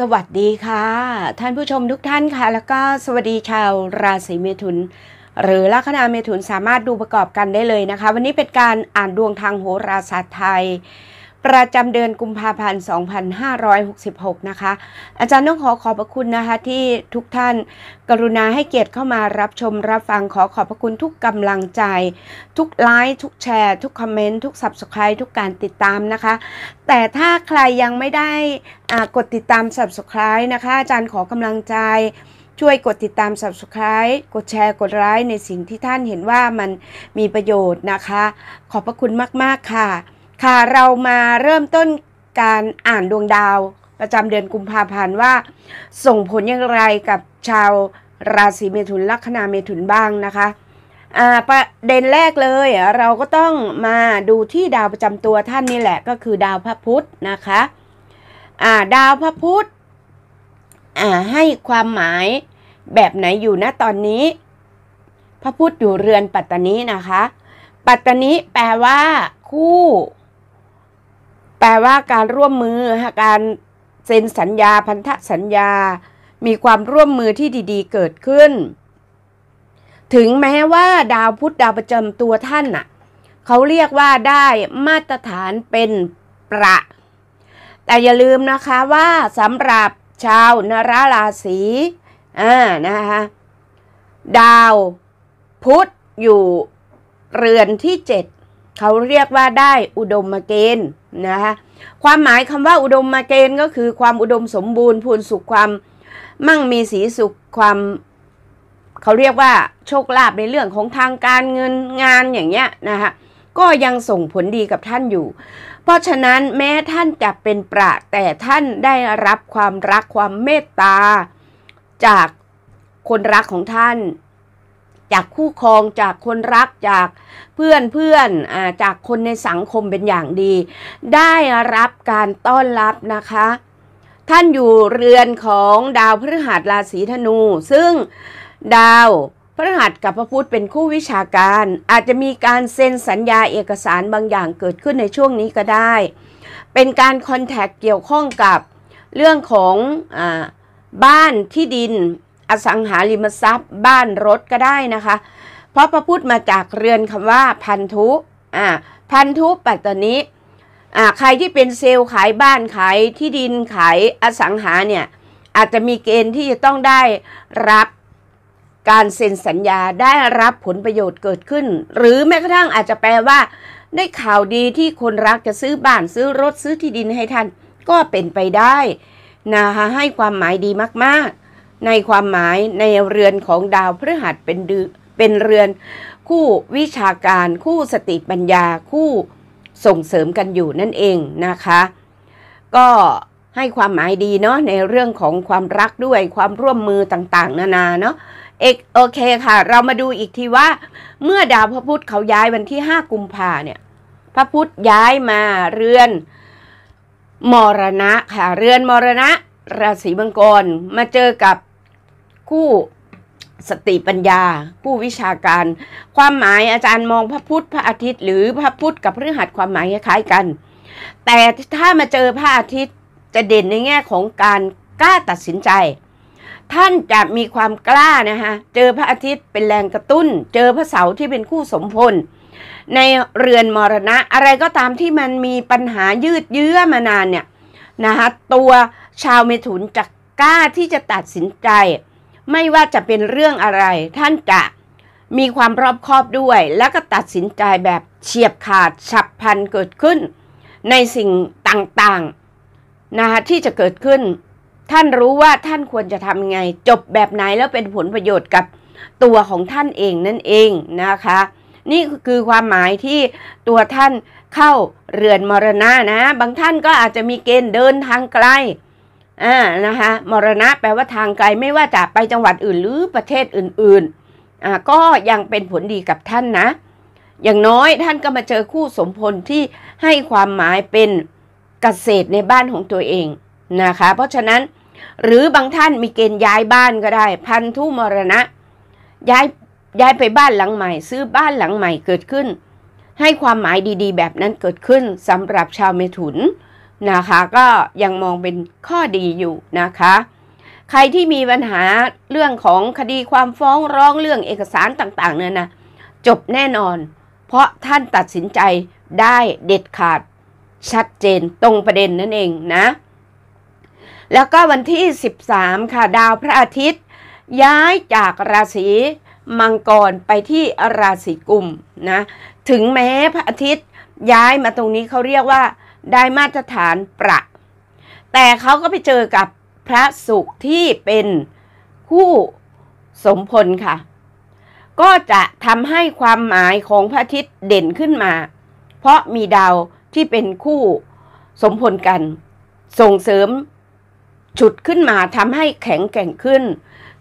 สวัสดีค่ะ ท่านผู้ชมทุกท่านค่ะ แล้วก็สวัสดีชาวราศีเมถุน หรือลัคนาเมถุนสามารถดูประกอบกันได้เลยนะคะ วันนี้เป็นการอ่านดวงทางโหราศาสตร์ไทยประจำเดือนกุมภาพันธ์2566 นะคะ อาจารย์ต้องขอขอบพระคุณนะคะ ที่ทุกท่าน กรุณาให้เกียรติเข้ามารับชมรับฟัง ขอขอบพระคุณทุกกำลังใจ ทุกไลค์ ทุกแชร์ ทุกคอมเมนต์ ทุกสับสไครต์ทุกการติดตามนะคะ แต่ถ้าใครยังไม่ได้กดติดตามสับสไครต์นะคะ อาจารย์ขอกำลังใจ ช่วยกดติดตาม Subscribe กดแชร์ กดไลค์ในสิ่งที่ท่านเห็นว่ามันมีประโยชน์นะคะ ขอบพระคุณมาก ๆ ค่ะค่ะเรามาเริ่มต้นการอ่านดวงดาวประจำเดือนกุมภาพันธ์ว่า ส่งผลอย่างไรกับชาวราศีเมถุนลัคนาเมถุนบ้างนะคะประเด็นแรกเลยเราก็ต้องมาดูที่ดาวประจำตัวท่านนี่แหละก็คือดาวพระพุธนะคะดาวพระพุธให้ความหมายแบบไหนอยู่นะตอนนี้ พระพุธอยู่เรือนปัตตานีนะคะปัตตานีแปลว่าคู่แปลว่าการร่วมมือการเซ็นสัญญาพันธสัญญามีความร่วมมือที่ดีๆเกิดขึ้น ถึงแม้ว่าดาวพุธดาวประจำตัวท่านน่ะเขาเรียกว่าได้มาตรฐานเป็นประ แต่อย่าลืมนะคะว่าสำหรับชาวนราราศีอ่านะคะดาวพุธอยู่เรือนที่เจ็ดเขาเรียกว่าได้อุดมมาเกณฑ์นะคะความหมายคำว่าอุดมมาเกณฑ์ก็คือความอุดมสมบูรณ์พูนสุขความ มั่งมีสีสุขความ เขาเรียกว่าโชคลาภในเรื่องของทางการเงินงานอย่างเงี้ยนะคะก็ยังส่งผลดีกับท่านอยู่เพราะฉะนั้นแม้ท่านจะเป็นประแต่ท่านได้รับความรักความเมตตาจากคนรักของท่านจากคู่ครองจากคนรักจากเพื่อนเพื่อนอจากคนในสังคมเป็นอย่างดี ได้รับการต้อนรับนะคะ ท่านอยู่เรือนของดาวพฤหัสราศีธนู ซึ่งดาวพระหัสกับพระพุธเป็นคู่วิชาการ อาจจะมีการเซ็นสัญญาเอกสารบางอย่างเกิดขึ้นในช่วงนี้ก็ได้ เป็นการคอนแทคเกี่ยวข้องกับเรื่องของอบ้านที่ดินอสังหาริมทรัพย์บ้านรถก็ได้นะคะ เพราะพระพุทธมาจากเรือนคำว่าพันธุอ่าพันธุปัตตนิอ่าใครที่เป็นเซลล์ขายบ้านขายที่ดินขายอสังหาเนี่ยอาจจะมีเกณฑ์ที่จะต้องได้รับการเซ็นสัญญาได้รับผลประโยชน์เกิดขึ้น หรือแม้กระทั่งอาจจะแปลว่า ได้ข่าวดีที่คนรักจะซื้อบ้านซื้อรถซื้อที่ดินให้ท่าน ก็เป็นไปได้นะคะให้ความหมายดีมาก ๆในความหมายในเรือนของดาวพฤหัสเป็นดืเป็นเรือนคู่วิชาการคู่สติปัญญาคู่ส่งเสริมกันอยู่นั่นเองนะคะ ก็ให้ความหมายดีเนาะในเรื่องของความรักด้วยความร่วมมือต่าง ๆ นานาเนาะเอกโอเคค่ะ เรามาดูอีกทีว่า เมื่อดาวพระพุธเขาย้ายวันที่ 5 กุมภาเนี่ยพระพุธย้ายมาเรือนมรณะค่ะเรือนมรณะราศีมังกรมาเจอกับคู่สติปัญญาคู่วิชาการความหมายอาจารย์มองพระพุทธพระอาทิตย์ หรือพระพุทธกับพฤหัสความหมายคล้ายกัน แต่ถ้ามาเจอพระอาทิตย์จะเด่นในแง่ของการกล้าตัดสินใจ ท่านจะมีความกล้านะคะเจอพระอาทิตย์เป็นแรงกระตุ้น เจอพระเสาร์ที่เป็นคู่สมพล ในเรือนมรณะอะไรก็ตามที่มันมีปัญหายืดเยื้อมานานเนี่ยนะคะตัวชาวเมถุนจะกล้าที่จะตัดสินใจไม่ว่าจะเป็นเรื่องอะไรท่านจะมีความรอบคอบด้วย แล้วก็ตัดสินใจแบบเฉียบขาดฉับพลันเกิดขึ้น ในสิ่งต่างๆนะคะที่จะเกิดขึ้น ท่านรู้ว่าท่านควรจะทำไง จบแบบไหนแล้วเป็นผลประโยชน์กับตัวของท่านเองนั่นเองนะคะ นี่คือความหมายที่ตัวท่านเข้าเรือนมรณะนะ บางท่านก็อาจจะมีเกณฑ์เดินทางไกลอ่านะคะมรณะแปลว่าทางไกลไม่ว่าจะไปจังหวัดอื่นหรือประเทศอื่นๆอ่าก็ยังเป็นผลดีกับท่านนะ อย่างน้อยท่านก็มาเจอคู่สมพลที่ให้ความหมายเป็นเกษตรในบ้านของตัวเองนะคะเพราะฉะนั้น หรือบางท่านมีเกณฑ์ย้ายบ้านก็ได้ พันธุมรณะย้ายย้ายไปบ้านหลังใหม่ ซื้อบ้านหลังใหม่เกิดขึ้น ให้ความหมายดีๆแบบนั้นเกิดขึ้นสำหรับชาวเมถุนนะคะก็ยังมองเป็นข้อดีอยู่นะคะใครที่มีปัญหาเรื่องของคดีความฟ้องร้องเรื่องเอกสารต่างๆเนี่ยนะจบแน่นอน เพราะท่านตัดสินใจได้เด็ดขาดชัดเจนตรงประเด็นนั่นเองนะแล้วก็วันที่ 13ค่ะดาวพระอาทิตย์ ย้ายจากราศีมังกรไปที่ราศีกุมนะถึงแม้พระอาทิตย์ย้ายมาตรงนี้เขาเรียกว่าได้มาตรฐานประ แต่เขาก็ไปเจอกับพระสุขที่เป็นคู่สมพลค่ะ ก็จะทำให้ความหมายของพระอาทิตย์เด่นขึ้นมา เพราะมีดาวที่เป็นคู่สมพลกัน ส่งเสริมฉุดขึ้นมาทำให้แข็งแกร่งขึ้น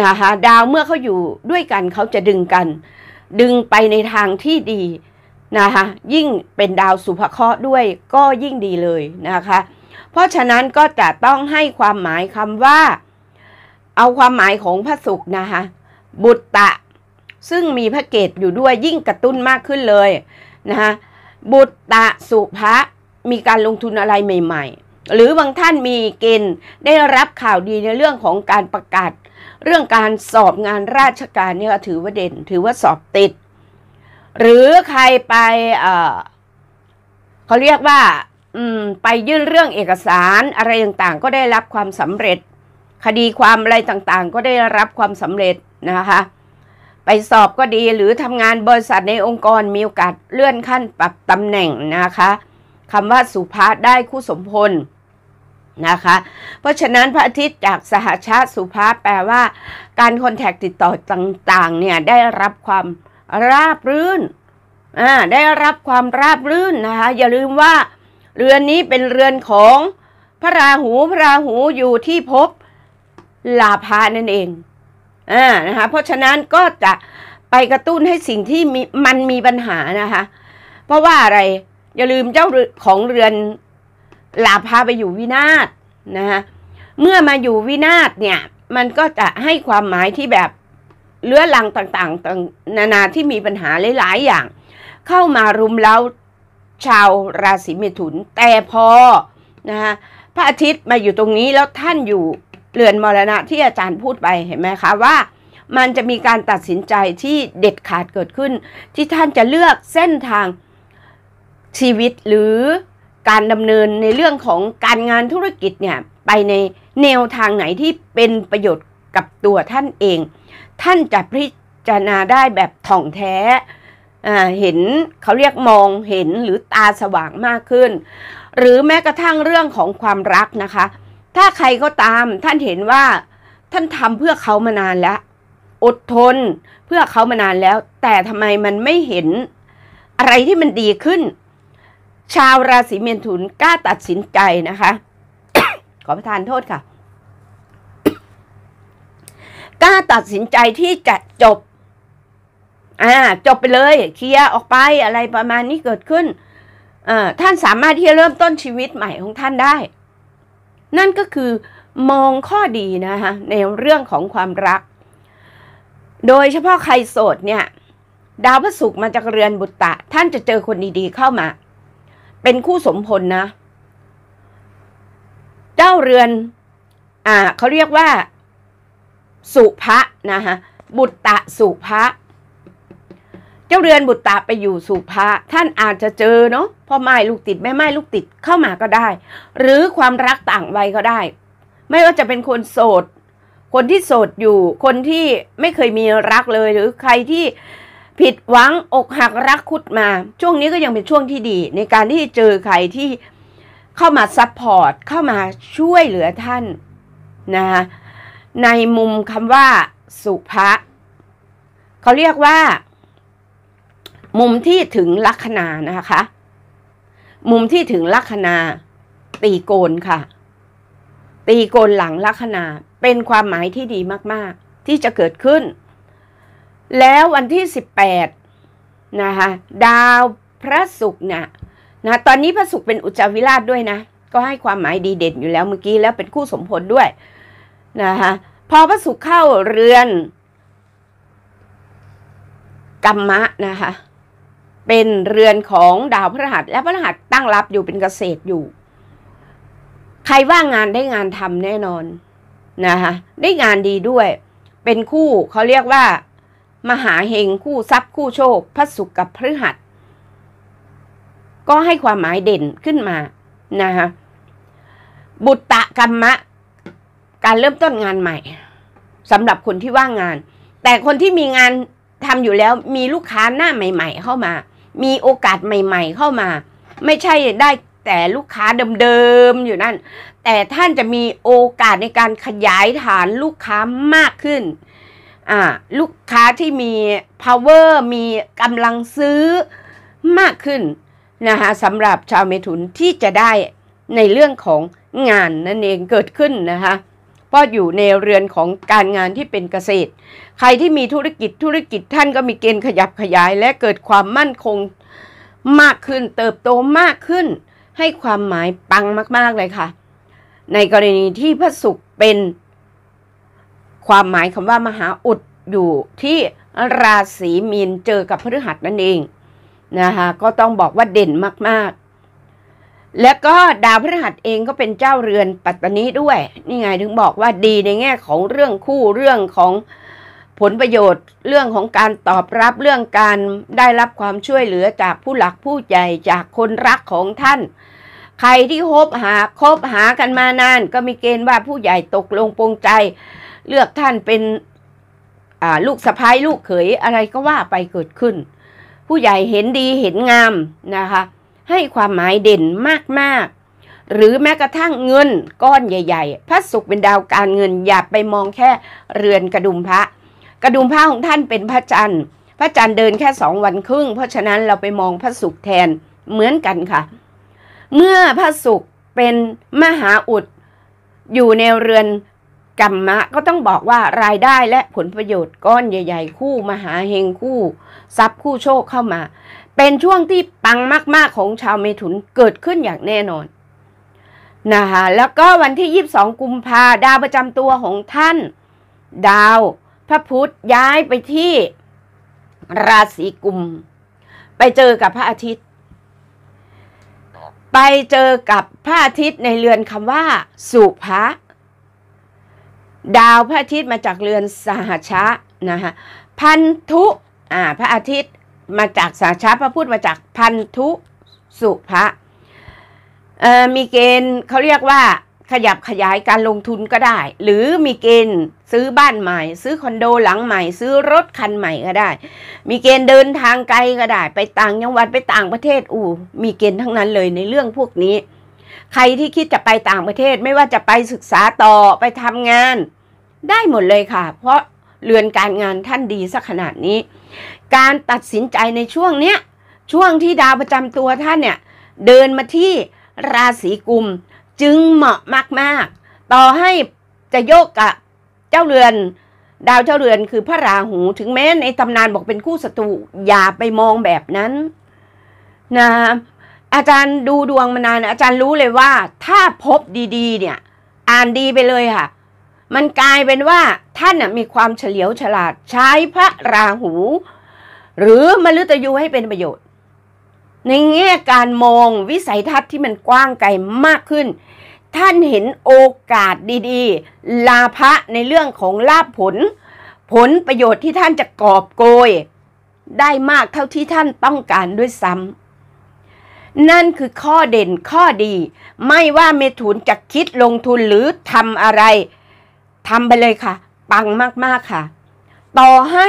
นะคะดาวเมื่อเขาอยู่ด้วยกันเขาจะดึงกัน ดึงไปในทางที่ดีนะคะยิ่งเป็นดาวสุภเคราะห์ด้วยก็ยิ่งดีเลยนะคะเพราะฉะนั้นก็จะต้องให้ความหมายคำว่า เอาความหมายของพระศุกร์นะคะบุตตะซึ่งมีพระเกตอยู่ด้วยยิ่งกระตุ้นมากขึ้นเลยนะคะบุตตะสุภะมีการลงทุนอะไรใหม่ๆ หรือบางท่านมีเกณฑ์ได้รับข่าวดีในเรื่องของการประกาศเรื่องการสอบงานราชการเนี่ยถือว่าเด่นถือว่าสอบติดหรือใครไปเเขาเรียกว่าอืมไปยื่นเรื่องเอกสารอะไรต่างๆ ก็ได้รับความสำเร็จ คดีความอะไรต่างๆ ก็ได้รับความสำเร็จนะคะไปสอบก็ดีหรือทำงานบริษัทในองค์กรมีโอกาสเลื่อนขั้นปรับตำแหน่งนะคะคำว่าสุภาได้คู่สมพลนะคะเพราะฉะนั้นพระอาทิตย์จากสหชาติสุภาพแปลว่า การคอนแทคติดต่อต่างๆเนี่ยได้รับความราบรื่นอ่าได้รับความราบรื่นนะคะ อย่าลืมว่าเรือนนี้เป็นเรือนของพระราหูพระราหูอยู่ที่ภพลาภานั่นเอง อ่า นะคะ เพราะฉะนั้นก็จะไปกระตุ้นให้สิ่งที่มีมันมีปัญหานะคะ เพราะว่าอะไร อย่าลืมเจ้าของเรือนลาภาไปอยู่วินาศนะคะเมื่อมาอยู่วินาศเนี่ย มันก็จะให้ความหมายที่แบบเลื้อรังต่างๆ นานาที่มีปัญหาหลายๆ อย่าง เข้ามารุมเร้าชาวราศีเมถุน แต่พอนะคะพระอาทิตย์มาอยู่ตรงนี้แล้วท่านอยู่เรือนมรณะที่อาจารย์พูดไปเห็นไหมคะว่ามันจะมีการตัดสินใจที่เด็ดขาดเกิดขึ้น ที่ท่านจะเลือกเส้นทางชีวิตหรือการดำเนินในเรื่องของการงานธุรกิจเนี่ยไปในแนวทางไหนที่เป็นประโยชน์กับตัวท่านเองท่านจะพิจารณาได้แบบถ่องแท้ เห็นเขาเรียกมองเห็นหรือตาสว่างมากขึ้น หรือแม้กระทั่งเรื่องของความรักนะคะ ถ้าใครก็ตามท่านเห็นว่าท่านทำเพื่อเขามานานแล้วอดทนเพื่อเขามานานแล้ว แต่ทำไมมันไม่เห็นอะไรที่มันดีขึ้น ชาวราศีเมถุนกล้าตัดสินใจนะคะ ขอประทานโทษค่ะล้าตัดสินใจที่จะจบอ่าจบไปเลยเคลียร์ออกไปอะไรประมาณนี้เกิดขึ้นอ่าท่านสามารถที่จะเริ่มต้นชีวิตใหม่ของท่านได้ นั่นก็คือมองข้อดีนะคะในเรื่องของความรัก โดยเฉพาะใครโสดเนี่ย ดาวพระศุกร์มาจากเรือนบุตตะ ท่านจะเจอคนดีๆเข้ามา เป็นคู่สมพลนะ เจ้าเรือนอ่าเขาเรียกว่าสุภะนะฮะ บุตตะสุภะเจ้าเรือนบุตตาไปอยู่สุภาท่านอาจจะเจอเนาะ พ่อไม้ลูกติดแม่ไม้ลูกติดเข้ามาก็ได้ หรือความรักต่างวัยก็ได้ ไม่ว่าจะเป็นคนโสด คนที่โสดอยู่ คนที่ไม่เคยมีรักเลย หรือใครที่ผิดหวังอกหักรักคุดมา ช่วงนี้ก็ยังเป็นช่วงที่ดีในการที่เจอใครที่เข้ามาซัพพอร์ตเข้ามาช่วยเหลือท่าน นะคะในมุมคำว่า สุภะเขาเรียกว่า มุมที่ถึงลัคนานะคะ มุมที่ถึงลัคนา ตีโกนค่ะ ตีโกนหลังลัคนาเป็นความหมายที่ดีมากๆ ที่จะเกิดขึ้น แล้ววันที่18นะคะดาวพระศุกร์เนี่ยนะตอนนี้พระศุกร์เป็นอุจจาวิราชด้วยนะ ก็ให้ความหมายดีเด่นอยู่แล้วเมื่อกี้แล้วเป็นคู่สมพลด้วยนะคะพอพระสุขเข้าเรือนกรรมะนะคะเป็นเรือนของดาวพระหัส และพระหัสตั้งรับอยู่เป็นเกษตรอยู่ ใครว่างงานได้งานทำแน่นอนนะคะได้งานดีด้วย เป็นคู่เขาเรียกว่า มหาเฮงคู่ทรัพย์คู่โชคพระสุขกับพระหัส ก็ให้ความหมายเด่นขึ้นมานะคะบุตรกรรมะการเริ่มต้นงานใหม่สำหรับคนที่ว่างงาน แต่คนที่มีงานทำอยู่แล้วมีลูกค้าหน้าใหม่ๆเข้ามา มีโอกาสใหม่ๆเข้ามา ไม่ใช่ได้แต่ลูกค้าเดิมๆ อยู่นั่น แต่ท่านจะมีโอกาสในการขยายฐานลูกค้ามากขึ้นอ่าลูกค้าที่มี power มีกำลังซื้อมากขึ้นนะคะสำหรับชาวเมถุนที่จะได้ในเรื่องของงานนั่นเองเกิดขึ้นนะคะก็อยู่ในเรือนของการงานที่เป็นเกษตร ใครที่มีธุรกิจธุรกิจท่านก็มีเกณฑ์ขยับขยายและเกิดความมั่นคงมากขึ้นเติบโตมากขึ้นให้ความหมายปังมากๆเลยค่ะ ในกรณีที่พระศุกร์เป็น ความหมายคำว่ามหาอุดอยู่ที่ราศีมีนเจอกับพฤหัสนั่นเองนะคะก็ต้องบอกว่าเด่นมากๆแล้วก็ดาวพฤหัสเองก็เป็นเจ้าเรือนปัตตานีด้วย นี่ไงถึงบอกว่าดีในแง่ของเรื่องคู่เรื่องของผลประโยชน์ เรื่องของการตอบรับเรื่องการได้รับความช่วยเหลือจากผู้หลักผู้ใหญ่จากคนรักของท่านใครที่คบหาคบหากันมานาน ก็มีเกณฑ์ว่าผู้ใหญ่ตกลงปรงใจ เลือกท่านเป็นลูกสะพ้ายลูกเขยอะไรก็ว่าไปเกิดขึ้น ผู้ใหญ่เห็นดีเห็นงามนะคะให้ความหมายเด่นมาก ๆ หรือแม้กระทั่งเงินก้อนใหญ่ๆ พระศุกร์เป็นดาวการเงินอย่าไปมองแค่เรือนกระดุมพระ กระดุมพระของท่านเป็นพระจันทร์ พระจันทร์เดินแค่สองวันครึ่ง เพราะฉะนั้นเราไปมองพระศุกร์แทนเหมือนกันค่ะ เมื่อพระศุกร์เป็นมหาอุด อยู่ในเรือนกรรมะก็ต้องบอกว่ารายได้และผลประโยชน์ก้อนใหญ่ ๆ คู่มหาเฮงคู่ทรัพย์คู่โชคเข้ามาเป็นช่วงที่ปังมาก ๆของชาวเมถุนเกิดขึ้นอย่างแน่นอนนะคะแล้วก็วันที่ 22กุมภาดาวประจำตัวของท่าน ดาวพระพุธย้ายไปที่ราศีกุมไปเจอกับพระอาทิตย์ ไปเจอกับพระอาทิตย์ในเรือนคำว่าสุภะดาวพระอาทิตย์มาจากเรือนสหชะนะคะพันธุอ่าพระอาทิตย์มาจากสาชาพระพูดมาจากพันธุสุภะมีเกณฑ์เขาเรียกว่าขยับขยายการลงทุนก็ได้ หรือมีเกณฑ์ซื้อบ้านใหม่ ซื้อคอนโดหลังใหม่ซื้อรถคันใหม่ก็ได้ มีเกณฑ์เดินทางไกลก็ได้ ไปต่างจังหวัดไปต่างประเทศ อู้มีเกณฑ์ทั้งนั้นเลยในเรื่องพวกนี้ ใครที่คิดจะไปต่างประเทศไม่ว่าจะไปศึกษาต่อไปทำงานได้หมดเลยค่ะ เพราะเรือนการงานท่านดีสักขนาดนี้ การตัดสินใจในช่วงเนี้ยช่วงที่ดาวประจำตัวท่านเนี่ยเดินมาที่ราศีกุมจึงเหมาะมาก ๆ ต่อให้จะโยกกับเจ้าเรือนดาวเจ้าเรือนคือพระราหู ถึงแม้ในตำนานบอกเป็นคู่ศัตรูอย่าไปมองแบบนั้นนะอาจารย์ดูดวงมานานอาจารย์รู้เลยว่าถ้าพบดีๆเนี่ยอ่านดีไปเลยค่ะมันกลายเป็นว่าท่านมีความเฉลียวฉลาดใช้พระราหู หรือมฤตยูให้เป็นประโยชน์ ในแง่การมองวิสัยทัศน์ที่มันกว้างไกลมากขึ้น ท่านเห็นโอกาสดีๆ ลาภะในเรื่องของลาภผล ผลประโยชน์ที่ท่านจะกอบโกยได้มากเท่าที่ท่านต้องการด้วยซ้ำนั่นคือข้อเด่นข้อดี ไม่ว่าเมถุนจะคิดลงทุนหรือทำอะไรทำไปเลยค่ะ ปังมากๆค่ะ ต่อให้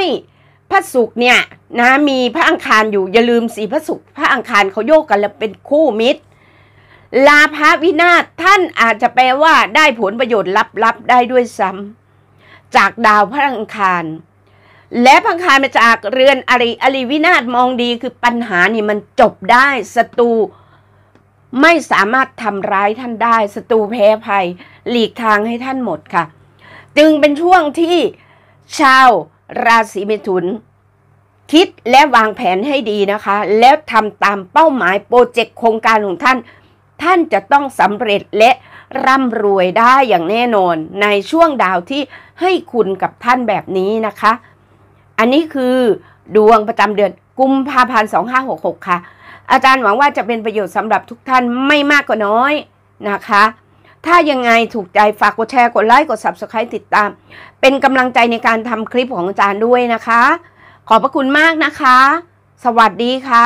พระศุกร์เนี่ยนะมีพระอังคารอยู่อย่าลืมสีพระศุกร์พระอังคารเขาโยกกันแล้วเป็นคู่มิตร ลาพระวินาศท่านอาจจะแปลว่าได้ผลประโยชน์ลับๆได้ด้วยซ้ำ จากดาวพระอังคาร และพระอังคารมาจากเรือนอริอริวินาศมองดีคือปัญหานี่มันจบได้ศัตรูไม่สามารถทำร้ายท่านได้ศัตรูแพ้ภัย หลีกทางให้ท่านหมดค่ะจึงเป็นช่วงที่ชาวราศีเมถุน คิดและวางแผนให้ดีนะคะ แล้วทำตามเป้าหมายโปรเจกต์โครงการของท่าน ท่านจะต้องสำเร็จและร่ำรวยได้อย่างแน่นอนในช่วงดาวที่ให้คุณกับท่านแบบนี้นะคะ อันนี้คือดวงประจำเดือนกุมภาพันธ์2566 ค่ะ อาจารย์หวังว่าจะเป็นประโยชน์สำหรับทุกท่านไม่มากก็น้อยนะคะถ้ายังไงถูกใจฝากกดแชร์กดไลค์กด subscribe ติดตาม เป็นกำลังใจในการทำคลิปของอาจารย์ด้วยนะคะ ขอบพระคุณมากนะคะ สวัสดีค่ะ